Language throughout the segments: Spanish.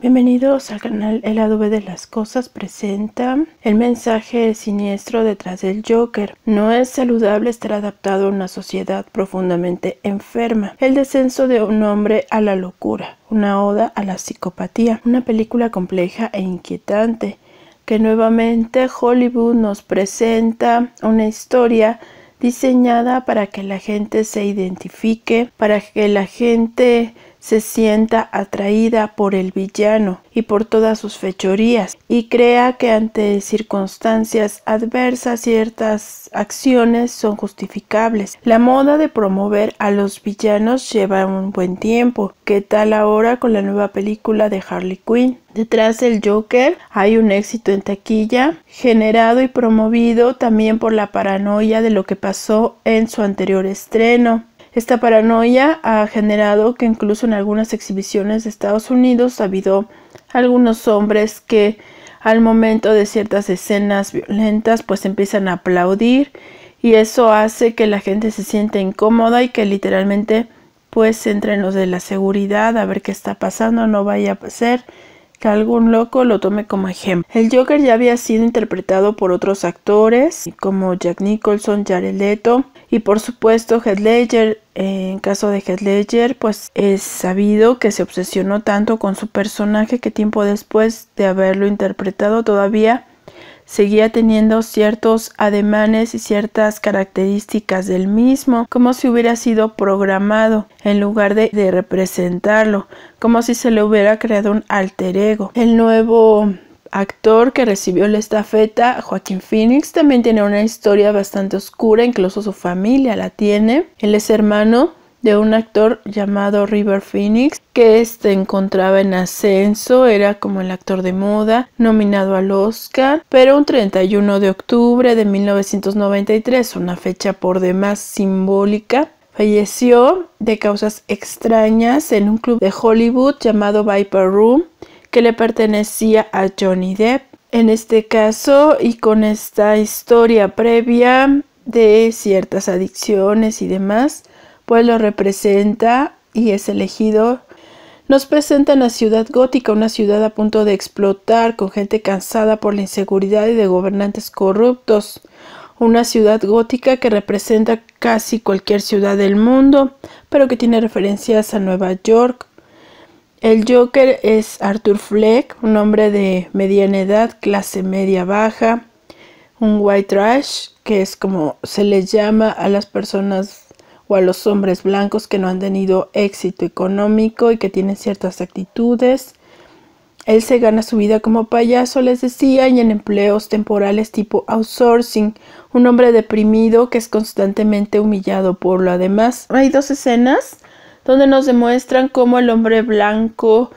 Bienvenidos al canal El adobe de las cosas presenta el mensaje siniestro detrás del Joker. No es saludable estar adaptado a una sociedad profundamente enferma. El descenso de un hombre a la locura, una oda a la psicopatía, una película compleja e inquietante que nuevamente Hollywood nos presenta una historia diseñada para que la gente se identifique, para que la gente se sienta atraída por el villano y por todas sus fechorías, y crea que ante circunstancias adversas ciertas acciones son justificables. La moda de promover a los villanos lleva un buen tiempo. ¿Qué tal ahora con la nueva película de Harley Quinn? Detrás del Joker hay un éxito en taquilla, generado y promovido también por la paranoia de lo que pasó en su anterior estreno. Esta paranoia ha generado que incluso en algunas exhibiciones de Estados Unidos ha habido algunos hombres que al momento de ciertas escenas violentas pues empiezan a aplaudir y eso hace que la gente se sienta incómoda y que literalmente pues entren los de la seguridad a ver qué está pasando, no vaya a ser que algún loco lo tome como ejemplo. El Joker ya había sido interpretado por otros actores como Jack Nicholson, Jared Leto y por supuesto Heath Ledger. En caso de Heath Ledger, pues es sabido que se obsesionó tanto con su personaje que tiempo después de haberlo interpretado todavía seguía teniendo ciertos ademanes y ciertas características del mismo, como si hubiera sido programado en lugar de, representarlo, como si se le hubiera creado un alter ego. El nuevo actor que recibió la estafeta, Joaquín Phoenix, también tiene una historia bastante oscura, incluso su familia la tiene. Él es hermano de un actor llamado River Phoenix, que este encontraba en ascenso, era como el actor de moda, nominado al Oscar, pero un 31 de octubre de 1993, una fecha por demás simbólica, falleció de causas extrañas en un club de Hollywood llamado Viper Room, que le pertenecía a Johnny Depp. En este caso y con esta historia previa de ciertas adicciones y demás, pues lo representa y es elegido. Nos presenta la ciudad gótica, una ciudad a punto de explotar, con gente cansada por la inseguridad y de gobernantes corruptos. Una ciudad gótica que representa casi cualquier ciudad del mundo, pero que tiene referencias a Nueva York. El Joker es Arthur Fleck, un hombre de mediana edad, clase media baja, un white trash, que es como se le llama a las personas a los hombres blancos que no han tenido éxito económico y que tienen ciertas actitudes. Él se gana su vida como payaso, les decía, y en empleos temporales tipo outsourcing, un hombre deprimido que es constantemente humillado por lo demás. Hay dos escenas donde nos demuestran cómo el hombre blanco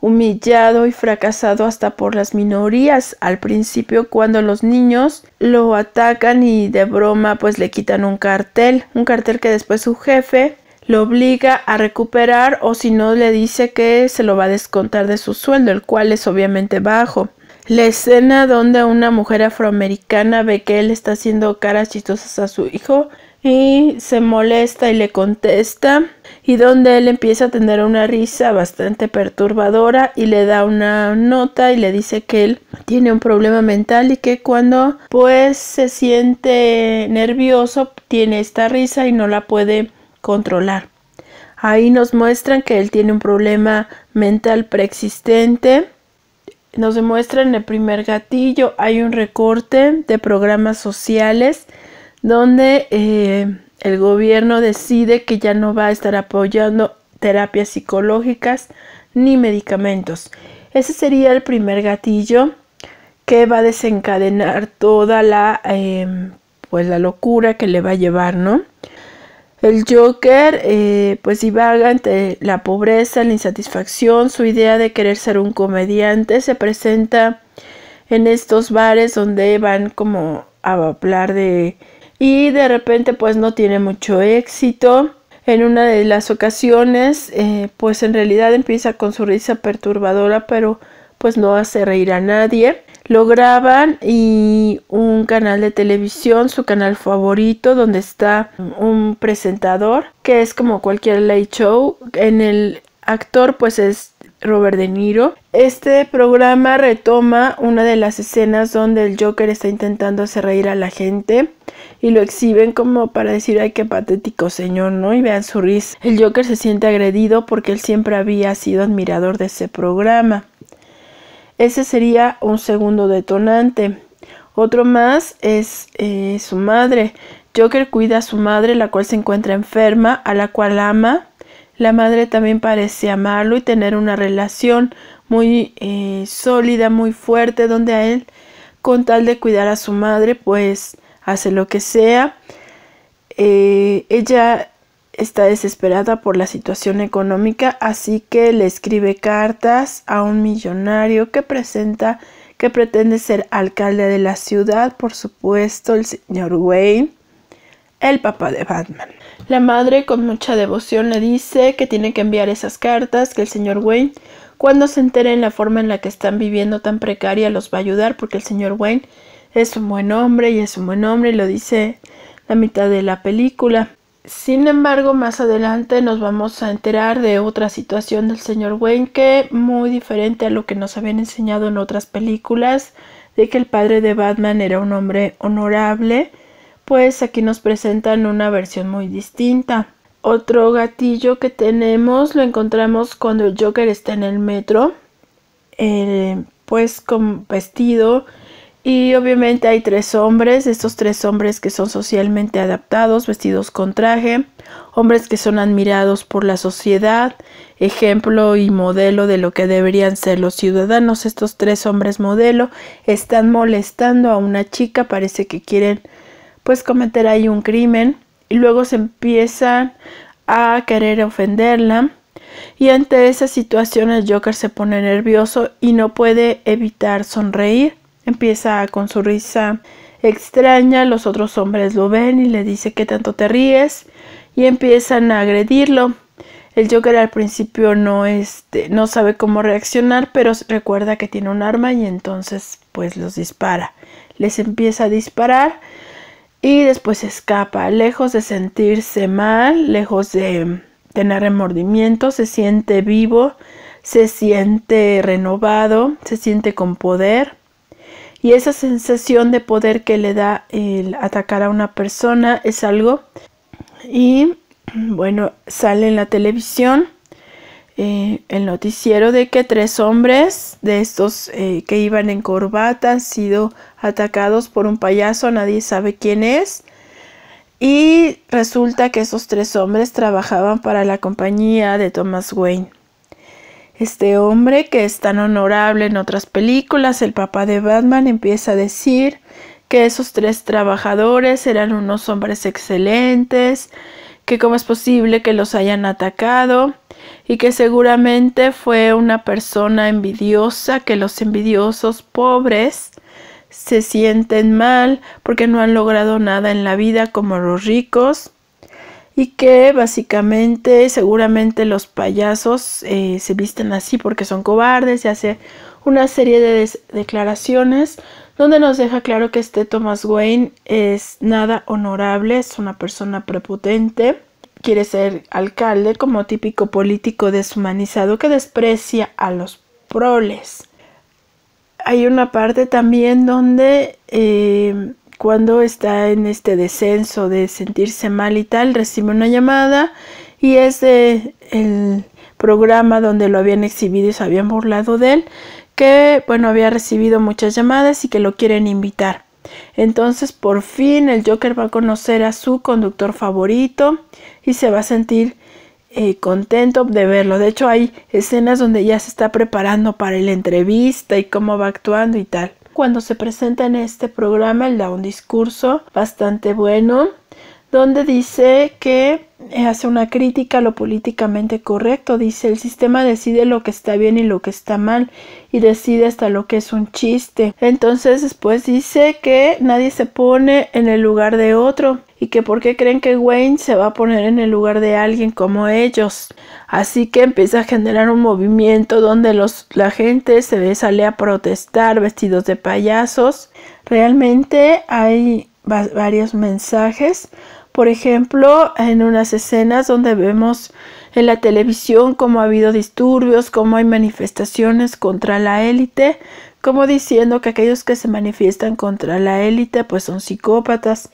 humillado y fracasado hasta por las minorías al principio cuando los niños lo atacan y de broma pues le quitan un cartel, un cartel que después su jefe lo obliga a recuperar o si no le dice que se lo va a descontar de su sueldo, el cual es obviamente bajo. La escena donde una mujer afroamericana ve que él está haciendo caras chistosas a su hijo y se molesta y le contesta y donde él empieza a tener una risa bastante perturbadora y le da una nota y le dice que él tiene un problema mental y que cuando pues se siente nervioso tiene esta risa y no la puede controlar. Ahí nos muestran que él tiene un problema mental preexistente. Nos demuestra en el primer gatillo hay un recorte de programas sociales donde eh, el gobierno decide que ya no va a estar apoyando terapias psicológicas ni medicamentos. Ese sería el primer gatillo que va a desencadenar toda la em, pues la locura que le va a llevar, ¿no? El Joker eh, pues divaga entre la pobreza, la insatisfacción, su idea de querer ser un comediante se presenta en estos bares donde van como a hablar de y de repente pues no tiene mucho éxito. En una de las ocasiones eh, pues en realidad empieza con su risa perturbadora pero pues no hace reír a nadie. Lo graban y un canal de televisión, su canal favorito, donde está un presentador que es como cualquier late show. En el actor pues es Robert De Niro. Este programa retoma una de las escenas donde el Joker está intentando hacer reír a la gente y lo exhiben como para decir ay qué patético señor, ¿no? Y vean su risa. El Joker se siente agredido porque él siempre había sido admirador de ese programa. Ese sería un segundo detonante. Otro más es eh, su madre. Joker cuida a su madre, la cual se encuentra enferma, a la cual ama la madre también parece amarlo y tener una relación muy eh, sólida, muy fuerte, donde a él, con tal de cuidar a su madre, pues hace lo que sea. Eh, ella está desesperada por la situación económica, así que le escribe cartas a un millonario que presenta que pretende ser alcalde de la ciudad, por supuesto, el señor Wayne el papá de Batman. La madre con mucha devoción le dice que tiene que enviar esas cartas, que el señor Wayne, cuando se entere en la forma en la que están viviendo tan precaria, los va a ayudar porque el señor Wayne es un buen hombre y es un buen hombre, lo dice la mitad de la película. Sin embargo, más adelante nos vamos a enterar de otra situación del señor Wayne que muy diferente a lo que nos habían enseñado en otras películas, de que el padre de Batman era un hombre honorable, pues aquí nos presentan una versión muy distinta. Otro gatillo que tenemos lo encontramos cuando el Joker está en el metro, eh, pues con vestido y obviamente hay tres hombres, estos tres hombres que son socialmente adaptados, vestidos con traje, hombres que son admirados por la sociedad, ejemplo y modelo de lo que deberían ser los ciudadanos. Estos tres hombres modelo están molestando a una chica, parece que quieren pues cometer ahí un crimen y luego se empiezan a querer ofenderla y ante esa situación el Joker se pone nervioso y no puede evitar sonreír. Empieza con su risa extraña, los otros hombres lo ven y le dice que tanto te ríes y empiezan a agredirlo. El Joker al principio no, este, no sabe cómo reaccionar, pero recuerda que tiene un arma y entonces pues los dispara. Les empieza a disparar y después escapa. Lejos de sentirse mal, lejos de tener remordimiento, se siente vivo, se siente renovado, se siente con poder. Y esa sensación de poder que le da el atacar a una persona es algo. Y bueno, sale en la televisión eh, el noticiero de que tres hombres de estos eh, que iban en corbata han sido atacados por un payaso, nadie sabe quién es. Y resulta que esos tres hombres trabajaban para la compañía de Thomas Wayne. Este hombre que es tan honorable en otras películas, el papá de Batman, empieza a decir que esos tres trabajadores eran unos hombres excelentes, que cómo es posible que los hayan atacado y que seguramente fue una persona envidiosa, que los envidiosos pobres se sienten mal porque no han logrado nada en la vida como los ricos y que básicamente seguramente los payasos eh, se visten así porque son cobardes y hace una serie de declaraciones donde nos deja claro que este Thomas Wayne es nada honorable, es una persona prepotente, quiere ser alcalde como típico político deshumanizado que desprecia a los proles. Hay una parte también donde eh, cuando está en este descenso de sentirse mal y tal, recibe una llamada y es de el programa donde lo habían exhibido y se habían burlado de él que, bueno, había recibido muchas llamadas y que lo quieren invitar. Entonces, por fin, el Joker va a conocer a su conductor favorito y se va a sentir eh, contento de verlo. De hecho, hay escenas donde ya se está preparando para la entrevista y cómo va actuando y tal. Cuando se presenta en este programa, él da un discurso bastante bueno donde dice que eh, hace una crítica a lo políticamente correcto. Dice, el sistema decide lo que está bien y lo que está mal y decide hasta lo que es un chiste. Entonces después dice que nadie se pone en el lugar de otro y que por qué creen que Wayne se va a poner en el lugar de alguien como ellos. Así que empieza a generar un movimiento donde los, la gente se sale a protestar vestidos de payasos. Realmente hay varios mensajes por ejemplo, en unas escenas donde vemos en la televisión cómo ha habido disturbios, cómo hay manifestaciones contra la élite, como diciendo que aquellos que se manifiestan contra la élite pues son psicópatas.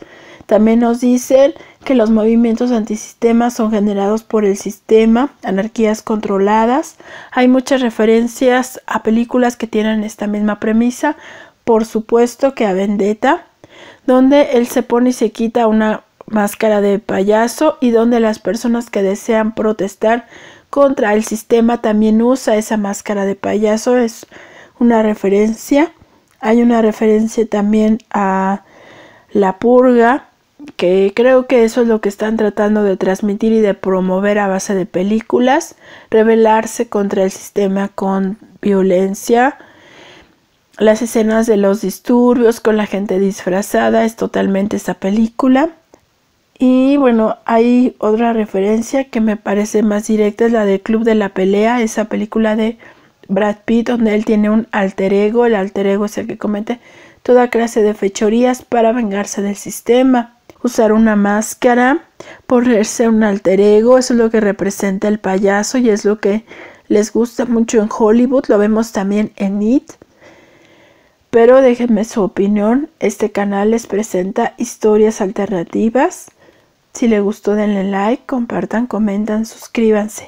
También nos dicen que los movimientos antisistemas son generados por el sistema, anarquías controladas. Hay muchas referencias a películas que tienen esta misma premisa, por supuesto que a Vendetta, donde él se pone y se quita una máscara de payaso y donde las personas que desean protestar contra el sistema también usa esa máscara de payaso es una referencia hay una referencia también a la purga que creo que eso es lo que están tratando de transmitir y de promover a base de películas rebelarse contra el sistema con violencia las escenas de los disturbios con la gente disfrazada es totalmente esa película y bueno, hay otra referencia que me parece más directa, es la de Club de la Pelea, esa película de Brad Pitt donde él tiene un alter ego, el alter ego es el que comete toda clase de fechorías para vengarse del sistema, usar una máscara, ponerse un alter ego, eso es lo que representa el payaso y es lo que les gusta mucho en Hollywood, lo vemos también en It. Pero déjenme su opinión, este canal les presenta historias alternativas si les gustó denle like, compartan, comentan, suscríbanse.